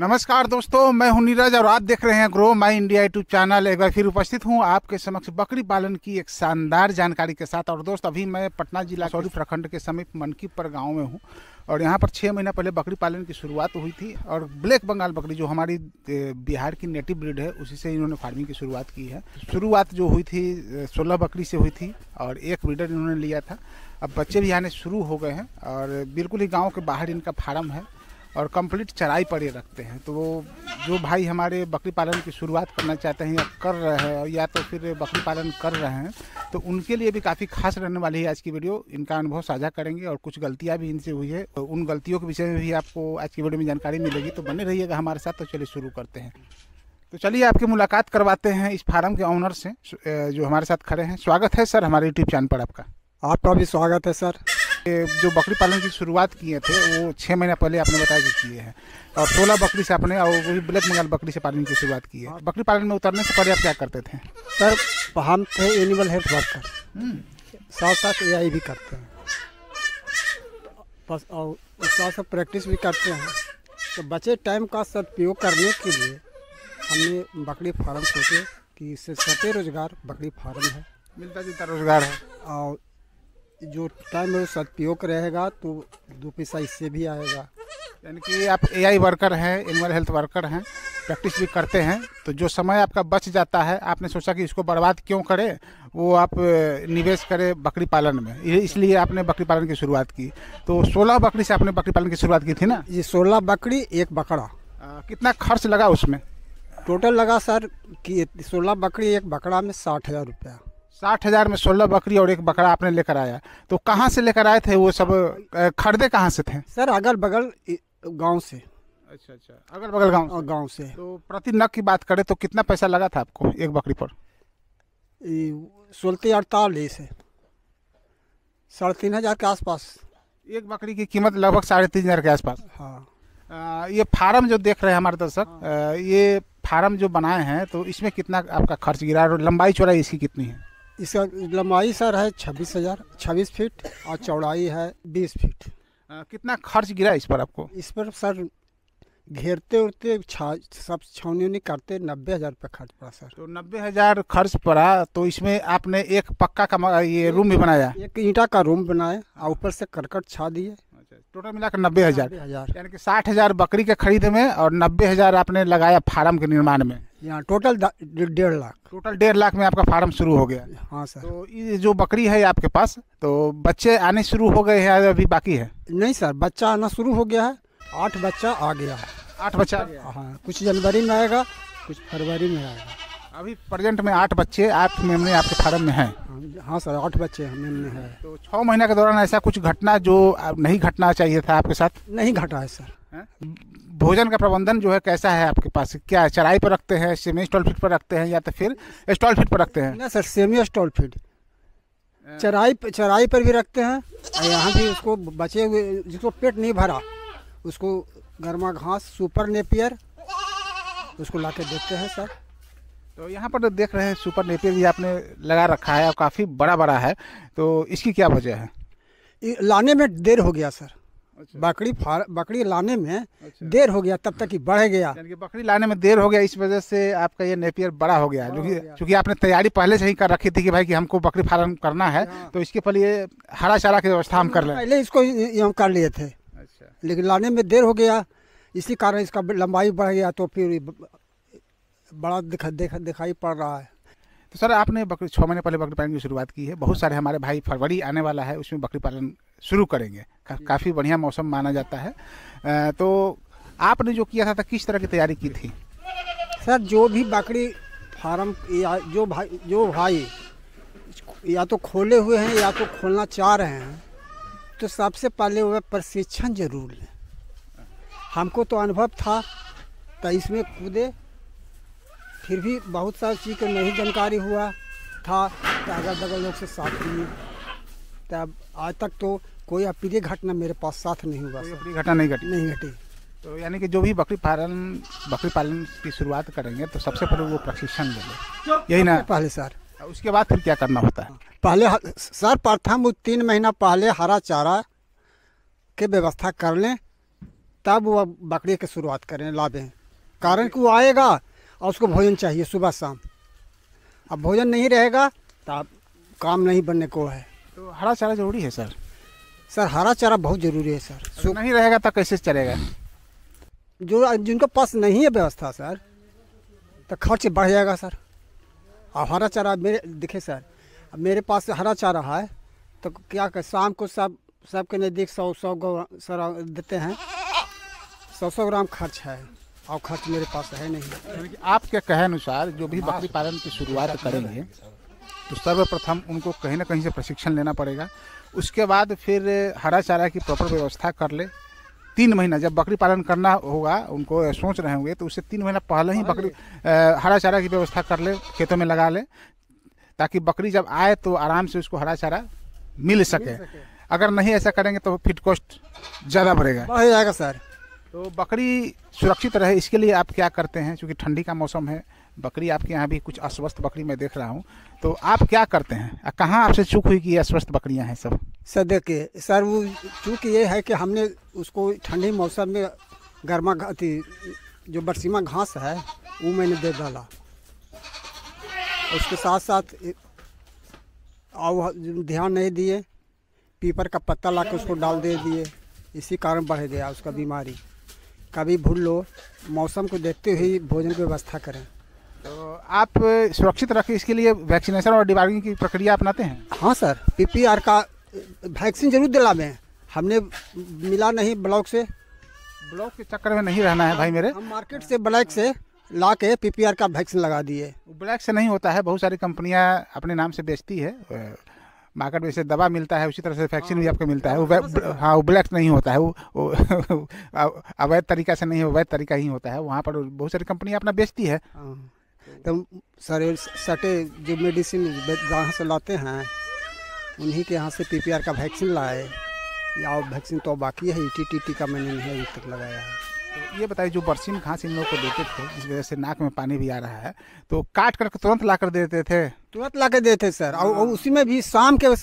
नमस्कार दोस्तों मैं हूं नीरज और आप देख रहे हैं grow my India YouTube channel एक बार फिर उपस्थित हूं आपके समक्ष बकरी पालन की एक शानदार जानकारी के साथ और दोस्त अभी मैं पटना जिला सौरी प्रखंड के समीप मनकीपर गांव में हूं और यहां पर छः महीना पहले बकरी पालन की शुरुआत हुई थी और ब्लैक बंगाल बकरी जो हमारी बिहार की नेटिव ब्रीड है उसी से इन्होंने फार्मिंग की शुरुआत की है शुरुआत जो हुई थी सोलह बकरी से हुई थी और एक ब्रीडर इन्होंने लिया था अब बच्चे भी आने शुरू हो गए हैं और बिल्कुल ही गाँव के बाहर इनका फार्म है और कंप्लीट चराई पड़े रखते हैं तो वो जो भाई हमारे बकरी पालन की शुरुआत करना चाहते हैं या कर रहे हैं या तो फिर बकरी पालन कर रहे हैं तो उनके लिए भी काफ़ी खास रहने वाली है आज की वीडियो इनका अनुभव साझा करेंगे और कुछ गलतियाँ भी इनसे हुई है तो उन गलतियों के विषय में भी आपको आज की वीडियो में जानकारी मिलेगी तो बने रहिएगा हमारे साथ तो चलिए शुरू करते हैं तो चलिए आपकी मुलाकात करवाते हैं इस फार्म के ऑनर से जो हमारे साथ खड़े हैं स्वागत है सर हमारे यूट्यूब चैनल पर आपका आपका भी स्वागत है सर जो बकरी पालन की शुरुआत किए थे वो छः महीना पहले आपने बताया कि किए हैं और सोलह बकरी से आपने और वही ब्लैक मंगाल बकरी से पालन की शुरुआत की है हाँ। बकरी पालन में उतरने से पहले आप क्या करते थे सर हम थे एनिमल हेल्थ वर्कर साथ साथ ए भी करते हैं बस और साथ साथ प्रैक्टिस भी करते हैं तो बचे टाइम का सदुपयोग करने के लिए हमने बकरी फार्म सोचे कि इससे सटे रोजगार बकरी फार्म है मिलता जुलता रोजगार है और जो टाइम है वो सदपयोग रहेगा तो दो पैसा इससे भी आएगा यानी कि आप एआई वर्कर हैं एनिमल हेल्थ वर्कर हैं प्रैक्टिस भी करते हैं तो जो समय आपका बच जाता है आपने सोचा कि इसको बर्बाद क्यों करें वो आप निवेश करें बकरी पालन में इसलिए आपने बकरी पालन की शुरुआत की तो 16 बकरी से आपने बकरी पालन की शुरुआत की थी ना ये 16 बकरी एक बकरा कितना खर्च लगा उसमें टोटल लगा सर कि सोलह बकरी एक बकरा में साठ हज़ार रुपया साठ हज़ार में सोलह बकरी और एक बकरा आपने लेकर आया तो कहाँ से लेकर आए थे वो सब हाँ। खरीदे कहाँ से थे सर अगल बगल गांव से अच्छा अच्छा अगल बगल गांव हाँ, गांव से तो प्रति नग की बात करें तो कितना पैसा लगा था आपको एक बकरी पर सोलते अड़तालीस है साढ़े तीन हज़ार के आसपास एक बकरी की कीमत लगभग साढ़े तीन हज़ार के आसपास हाँ आ, ये फार्म जो देख रहे हैं हमारे दर्शक हाँ। ये फार्म जो बनाए हैं तो इसमें कितना आपका खर्च गिरा और लंबाई चौड़ाई इसकी कितनी है इसका लंबाई सर है छब्बीस हज़ार छब्बीस फीट और चौड़ाई है बीस फीट आ, कितना खर्च गिरा इस पर आपको इस पर सर घेरते उड़ते सब छावनी करते नब्बे हज़ार रुपये खर्च पड़ा सर तो नब्बे हज़ार खर्च पड़ा तो इसमें आपने एक पक्का का ये रूम भी बनाया एक ईंटा का रूम बनाया और ऊपर से करकट छा दिए अच्छा, टोटल मिलाकर नब्बे हजार यानी कि साठ हजार बकरी के खरीद में और नब्बे हजार आपने लगाया फार्म के निर्माण में यहाँ टोटल डेढ़ लाख टोटल डेढ़ लाख में आपका फार्म शुरू हो गया हाँ सर तो ये जो बकरी है आपके पास तो बच्चे आने शुरू हो गए हैं अभी बाकी है नहीं सर बच्चा आना शुरू हो गया है आठ बच्चा आ गया है आठ बच्चा हाँ कुछ जनवरी में आएगा कुछ फरवरी में आएगा अभी प्रेजेंट में आठ बच्चे आठ मेमने आपके फार्म में हैं हाँ सर आठ बच्चे हैं मेमने हैं तो छः महीना के दौरान ऐसा कुछ घटना जो नहीं घटना चाहिए था आपके साथ नहीं घटा है सर भोजन का प्रबंधन जो है कैसा है आपके पास क्या चराई पर रखते हैं सेमी स्टॉल फीड पर रखते हैं या तो फिर स्टॉल फीड पर रखते हैं ना सर सेमी स्टॉल फीड चराई चराई पर भी रखते हैं और यहाँ भी उसको बचे हुए जिसको पेट नहीं भरा उसको गर्मा घास सुपर नेपियर उसको ला देते हैं सर तो यहाँ पर तो देख रहे हैं सुपर नेपियर भी आपने लगा रखा है और काफ़ी बड़ा बड़ा है तो इसकी क्या वजह है लाने में देर हो गया सर अच्छा। बकरी फार बकरी लाने में अच्छा। देर हो गया तब तक ही बढ़ गया बकरी लाने में देर हो गया इस वजह से आपका ये नेपियर बड़ा हो गया क्योंकि चूंकि आपने तैयारी पहले से ही कर रखी थी कि भाई कि हमको बकरी फार्म करना है हाँ। तो इसके पहले ये हरा चारा की व्यवस्था हम कर हाँ, लें पहले इसको हम कर लिए थे अच्छा लेकिन लाने में देर हो गया इसी कारण इसका लंबाई बढ़ गया तो फिर बड़ा दिखाई पड़ रहा है तो सर आपने बकरी छः महीने पहले बकरी पालन की शुरुआत की है बहुत सारे हमारे भाई फरवरी आने वाला है उसमें बकरी पालन शुरू करेंगे का, काफ़ी बढ़िया मौसम माना जाता है तो आपने जो किया था, था किस तरह की तैयारी की थी सर जो भी बकरी फार्म या जो भाई जो भाई या तो खोले हुए हैं या तो खोलना चाह रहे हैं तो सबसे पहले वह प्रशिक्षण जरूर लें हमको तो अनुभव था तो इसमें कूदे फिर भी बहुत सारी चीज़ का नहीं जानकारी हुआ था तो अगल बगल लोग से साथ लिए सकता है आज तक तो कोई अप्रिय घटना मेरे पास साथ नहीं हुआ घटना नहीं घटी नहीं घटी तो यानी कि जो भी बकरी पालन बकरी पालन की शुरुआत करेंगे तो सबसे पहले वो प्रशिक्षण ले यही ना पहले सर उसके बाद फिर क्या करना होता है पहले सर प्रथम तीन महीना पहले हरा चारा की व्यवस्था कर लें तब वह बकरी की शुरुआत करें लाभें कारण कि वो आएगा और उसको भोजन चाहिए सुबह शाम अब भोजन नहीं रहेगा तो काम नहीं बनने को है तो हरा चारा जरूरी है सर सर हरा चारा बहुत ज़रूरी है सर सो नहीं रहेगा तो कैसे चलेगा जो जिनके पास नहीं है व्यवस्था सर तो खर्च बढ़ जाएगा सर और हरा चारा मेरे देखे सर मेरे पास हरा चारा है तो क्या कर शाम को सब सबके नज़दीक सौ सौ सर देते हैं सौ सौ ग्राम खर्च है और खर्च मेरे पास है नहीं आपके कहे अनुसार जो भी बकरी पालन की शुरुआत करेंगे तो सर्वप्रथम उनको कहीं ना कहीं से प्रशिक्षण लेना पड़ेगा उसके बाद फिर हरा चारा की प्रॉपर व्यवस्था कर ले तीन महीना जब बकरी पालन करना होगा उनको सोच रहे होंगे तो उससे तीन महीना पहले ही बकरी हरा चारा की व्यवस्था कर ले खेतों में लगा ले ताकि बकरी जब आए तो आराम से उसको हरा चारा मिल सके, मिल सके। अगर नहीं ऐसा करेंगे तो फिट कॉस्ट ज़्यादा बढ़ेगा जाएगा सर तो बकरी सुरक्षित रहे इसके लिए आप क्या करते हैं क्योंकि ठंडी का मौसम है बकरी आपके यहाँ भी कुछ अस्वस्थ बकरी मैं देख रहा हूँ तो आप क्या करते हैं कहाँ आपसे चूक हुई कि अस्वस्थ बकरियाँ हैं सब सर देखिए सर वो चूँकि ये है कि हमने उसको ठंडी मौसम में गर्मा अति जो बरसीमा घास है वो मैंने दे डाला उसके साथ साथ और ध्यान नहीं दिए पीपर का पत्ता ला के उसको डाल दे दिए इसी कारण बढ़ गया उसका बीमारी कभी भूल लो मौसम को देखते हुए भोजन की व्यवस्था करें तो आप सुरक्षित रखें इसके लिए वैक्सीनेशन और डिबार्गिंग की प्रक्रिया अपनाते हैं हाँ सर पी का वैक्सीन जरूर दिला दें हमने मिला नहीं ब्लॉक से ब्लॉक के चक्कर में नहीं रहना है भाई मेरे हम मार्केट से ब्लैक से ला के पी का वैक्सीन लगा दिए ब्लैक से नहीं होता है बहुत सारी कंपनियां अपने नाम से बेचती है मार्केट में जैसे दवा मिलता है उसी तरह से वैक्सीन भी हाँ, आपको मिलता है वो तो- हाँ वो ब्लैक नहीं होता है वो अवैध तरीका से नहीं अवैध तरीका ही होता है वहाँ पर बहुत सारी कंपनियाँ अपना बेचती है तो सारे सटे जो मेडिसिन जहाँ से लाते हैं उन्हीं के यहाँ से पीपीआर का वैक्सीन लाए या वैक्सीन तो बाकी है ई टी टी का मैंने नहीं अभी तक लगाया है तो ये बताइए जो बरसीम घास इन लोगों को देते थे जिस वजह से नाक में पानी भी आ रहा है तो काट करके तुरंत ला कर देते थे तुरंत ला कर देते सर और हाँ। उसी में भी शाम के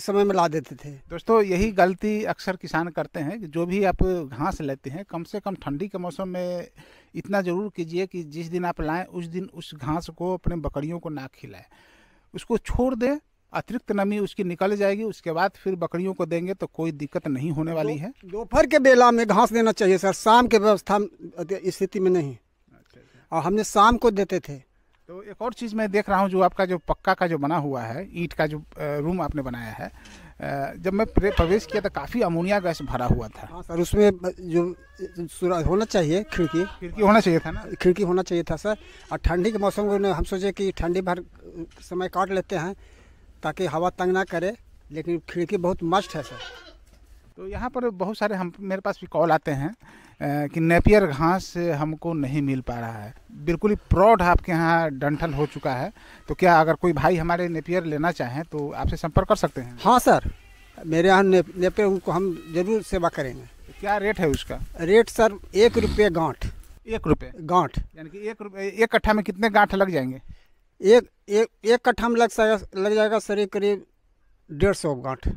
समय में ला देते थे दोस्तों यही गलती अक्सर किसान करते हैं कि जो भी आप घास लेते हैं कम से कम ठंडी के मौसम में इतना ज़रूर कीजिए कि जिस दिन आप लाएं उस दिन उस घास को अपने बकरियों को ना खिलाएं उसको छोड़ दें अतिरिक्त नमी उसकी निकल जाएगी उसके बाद फिर बकरियों को देंगे तो कोई दिक्कत नहीं होने वाली है दोपहर के बेला में घास देना चाहिए सर शाम के व्यवस्था स्थिति में नहीं अच्छा, अच्छा। और हमने शाम को देते थे तो एक और चीज़ मैं देख रहा हूँ जो आपका जो पक्का का जो बना हुआ है ईट का जो रूम आपने बनाया है जब मैं प्रवेश किया तो काफ़ी अमोनिया गैस भरा हुआ था हाँ सर उसमें जो सूरज होना चाहिए खिड़की खिड़की होना चाहिए था ना खिड़की होना चाहिए था सर और ठंडी के मौसम में हम सोचे कि ठंडी भर समय काट लेते हैं ताकि हवा तंग ना करे लेकिन खिड़की बहुत मस्ट है सर तो यहाँ पर बहुत सारे हम मेरे पास भी कॉल आते हैं कि नेपियर घास हमको नहीं मिल पा रहा है बिल्कुल ही प्रॉड आपके यहाँ डंठल हो चुका है तो क्या अगर कोई भाई हमारे नेपियर लेना चाहें तो आपसे संपर्क कर सकते हैं हाँ सर मेरे यहाँ ने, नेपियर उनको हम जरूर सेवा करेंगे क्या रेट है उसका रेट सर एक रुपये गांठ एक रुपये गांठ यानी कि एक रुपये एक कट्ठा में कितने गांठ लग जाएंगे एक एक एक कट्ठा में लग जाएगा लग जाएगा सर करीब डेढ़ सौ गांठ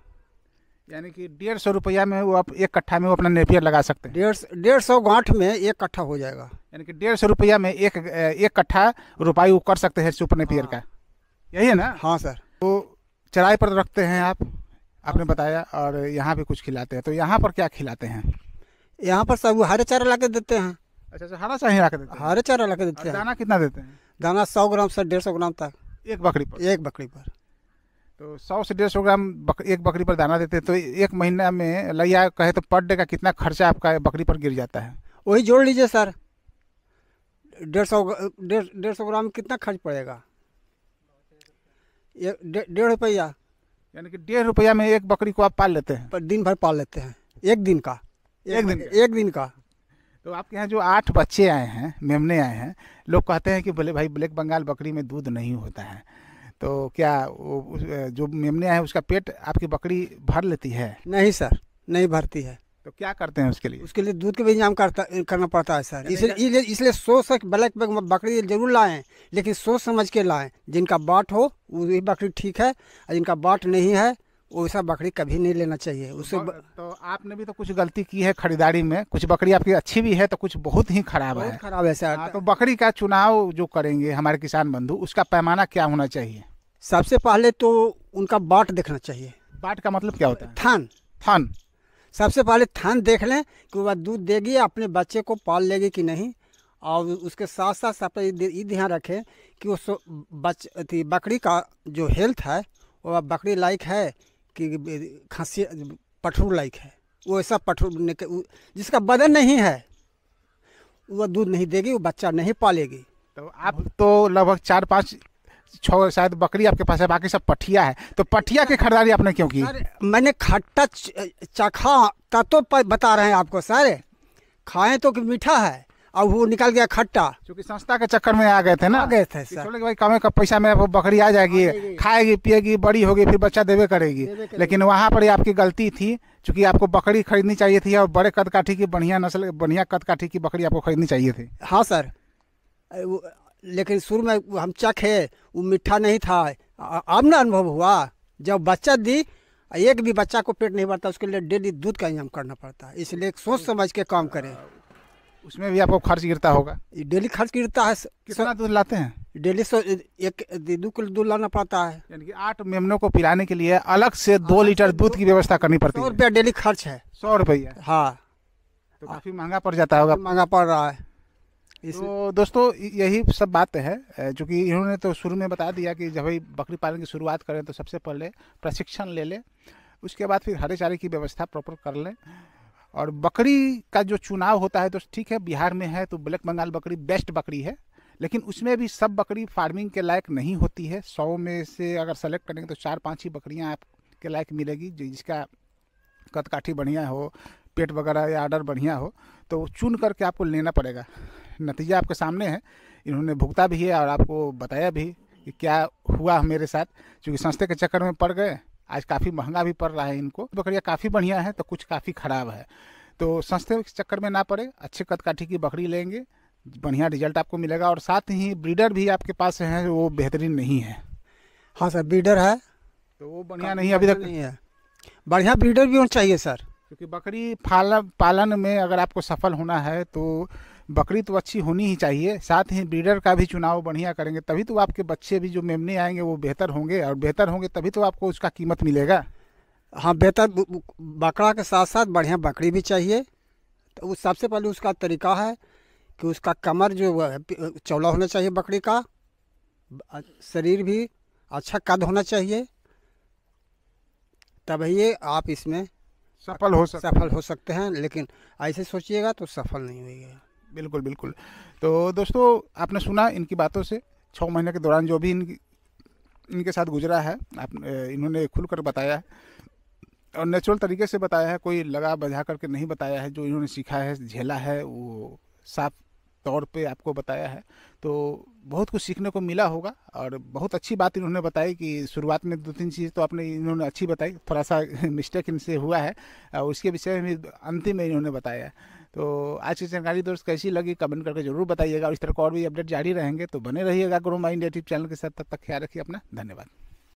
यानी कि डेढ़ सौ रुपया में वो आप एक कट्ठा में वो अपना नेपियर लगा सकते हैं डेढ़ डेढ़ सौ गांठ में एक कट्ठा हो जाएगा यानी कि डेढ़ सौ रुपया में एक एक कट्ठा रुपाई वो कर सकते हैं सुपर नेपियर हाँ। का यही है ना हाँ सर तो चराई पर रखते हैं आप आपने बताया और यहाँ पे कुछ खिलाते हैं तो यहाँ पर क्या खिलाते हैं यहाँ पर सब हरे चारा ला देते हैं अच्छा अच्छा हरा चारा ला देते हैं हरे चारा ला देते हैं दाना कितना देते हैं दाना सौ ग्राम से डेढ़ सौ ग्राम तक एक बकरी पर एक बकरी पर तो सौ से डेढ़ सौ ग्राम बक, एक बकरी पर दाना देते तो एक महीना में लैया कहे तो पर डे का कितना खर्चा आपका बकरी पर गिर जाता है वही जोड़ लीजिए सर डेढ़ सौ डेढ़ डेढ़ सौ ग्राम कितना खर्च पड़ेगा डेढ़ रुपया यानी कि डेढ़ रुपया में एक बकरी को आप पाल लेते हैं पर दिन भर पाल लेते हैं एक दिन का एक, एक दिन एक दिन का तो आपके यहाँ जो आठ बच्चे आए हैं मेमने आए हैं लोग कहते हैं कि बोले भाई ब्लैक बंगाल बकरी में दूध नहीं होता है तो क्या वो जो मेमने आए हैं उसका पेट आपकी बकरी भर लेती है नहीं सर नहीं भरती है तो क्या करते हैं उसके लिए उसके लिए दूध का भी इंजाम करता करना पड़ता है सर इसलिए इसलिए सोच सक ब्लैक बकरी जरूर लाएँ लेकिन सोच समझ के लाएँ जिनका बाट हो वही बकरी ठीक है और जिनका बाट नहीं है वैसा बकरी कभी नहीं लेना चाहिए उससे तो ब... तो आपने भी तो कुछ गलती की है खरीदारी में कुछ बकरी आपकी अच्छी भी है तो कुछ बहुत ही खराब है खराब है सर हाँ, तो बकरी का चुनाव जो करेंगे हमारे किसान बंधु उसका पैमाना क्या होना चाहिए सबसे पहले तो उनका बाट देखना चाहिए बाट का मतलब क्या होता है थान थान सबसे पहले थान देख लें कि वह दूध देगी अपने बच्चे को पाल लेगी कि नहीं और उसके साथ साथ सब ये ध्यान रखें कि वो बच बकरी का जो हेल्थ है वह बकरी लाइक है कि खांसी पठरू लाइक है वो ऐसा पठरू जिसका बदन नहीं है वह दूध नहीं देगी वो बच्चा नहीं पालेगी तो आप तो लगभग चार पाँच छः शायद बकरी आपके पास है बाकी सब पठिया है तो पठिया की खरीदारी आपने क्यों की मैंने खट्टा चखा का तो बता रहे हैं आपको सर खाएं तो कि मीठा है और वो निकल गया खट्टा क्योंकि संस्था के चक्कर में आ गए थे ना आ गए थे सर भाई कमे का पैसा में बकरी आ जाएगी खाएगी पिएगी बड़ी होगी फिर बच्चा देवे करेगी लेकिन वहाँ पर आपकी गलती थी चूँकि आपको बकरी खरीदनी चाहिए थी और बड़े कद काठी की बढ़िया नस्ल बढ़िया कद काठी की बकरी आपको खरीदनी चाहिए थी हाँ सर लेकिन शुरू में हम चखे वो मीठा नहीं था अब ना अनुभव हुआ जब बच्चा दी एक भी बच्चा को पेट नहीं भरता उसके लिए डेली दूध का इंजाम करना पड़ता है इसलिए सोच समझ के काम करें उसमें भी आपको खर्च गिरता होगा डेली खर्च गिरता है कितना दूध लाते हैं डेली सौ एक दो किलो दूध लाना पड़ता है यानी कि आठ मेमनों को पिलाने के लिए अलग से दो लीटर दूध की व्यवस्था करनी पड़ती है सौ रुपया डेली खर्च है सौ रुपया हाँ तो काफ़ी महंगा पड़ जाता होगा महंगा पड़ रहा है तो दोस्तों यही सब बात है चूँकि इन्होंने तो शुरू में बता दिया कि जब भाई बकरी पालन की शुरुआत करें तो सबसे पहले प्रशिक्षण ले लें उसके बाद फिर हरे चारे की व्यवस्था प्रॉपर कर लें और बकरी का जो चुनाव होता है तो ठीक है बिहार में है तो ब्लैक बंगाल बकरी बेस्ट बकरी है लेकिन उसमें भी सब बकरी फार्मिंग के लायक नहीं होती है सौ में से अगर सेलेक्ट करेंगे तो चार पाँच ही बकरियाँ आपके लायक मिलेगी जिसका कदकाठी बढ़िया हो पेट वगैरह या आर्डर बढ़िया हो तो चुन करके आपको लेना पड़ेगा नतीजा आपके सामने है इन्होंने भुगता भी है और आपको बताया भी कि क्या हुआ मेरे साथ क्योंकि संस्थे के चक्कर में पड़ गए आज काफ़ी महंगा भी पड़ रहा है इनको बकरियाँ काफ़ी बढ़िया है तो कुछ काफ़ी ख़राब है तो संस्थे के चक्कर में ना पड़े अच्छे कद काठी की बकरी लेंगे बढ़िया रिजल्ट आपको मिलेगा और साथ ही ब्रीडर भी आपके पास हैं वो बेहतरीन नहीं है हाँ सर ब्रीडर है तो वो बढ़िया नहीं अभी तक नहीं है बढ़िया ब्रीडर भी होना चाहिए सर क्योंकि बकरी पालन में अगर आपको सफल होना है तो बकरी तो अच्छी होनी ही चाहिए साथ ही ब्रीडर का भी चुनाव बढ़िया करेंगे तभी तो आपके बच्चे भी जो मेमने आएंगे वो बेहतर होंगे और बेहतर होंगे तभी तो आपको उसका कीमत मिलेगा हाँ बेहतर बकरा के साथ साथ बढ़िया बकरी भी चाहिए तो उस सबसे पहले उसका तरीका है कि उसका कमर जो चौला होना चाहिए बकरी का शरीर भी अच्छा कद होना चाहिए तब ये आप इसमें सफल हो सफल हो सकते हैं लेकिन ऐसे सोचिएगा तो सफल नहीं होगा बिल्कुल बिल्कुल तो दोस्तों आपने सुना इनकी बातों से छः महीने के दौरान जो भी इनकी इनके साथ गुजरा है आप इन्होंने खुलकर बताया है और नेचुरल तरीके से बताया है कोई लगा बजा करके नहीं बताया है जो इन्होंने सीखा है झेला है वो साफ तौर पे आपको बताया है तो बहुत कुछ सीखने को मिला होगा और बहुत अच्छी बात इन्होंने बताई कि शुरुआत में दो तीन चीज़ तो आपने इन्होंने अच्छी बताई थोड़ा सा मिस्टेक इनसे हुआ है और उसके विषय में अंतिम में इन्होंने बताया है तो आज की जानकारी दोस्त कैसी लगी कमेंट करके जरूर बताइएगा और इस तरह का और भी अपडेट जारी रहेंगे तो बने रहिएगा ग्रो माइंड यूट्यूब चैनल के साथ तब तक ख्याल रखिए अपना धन्यवाद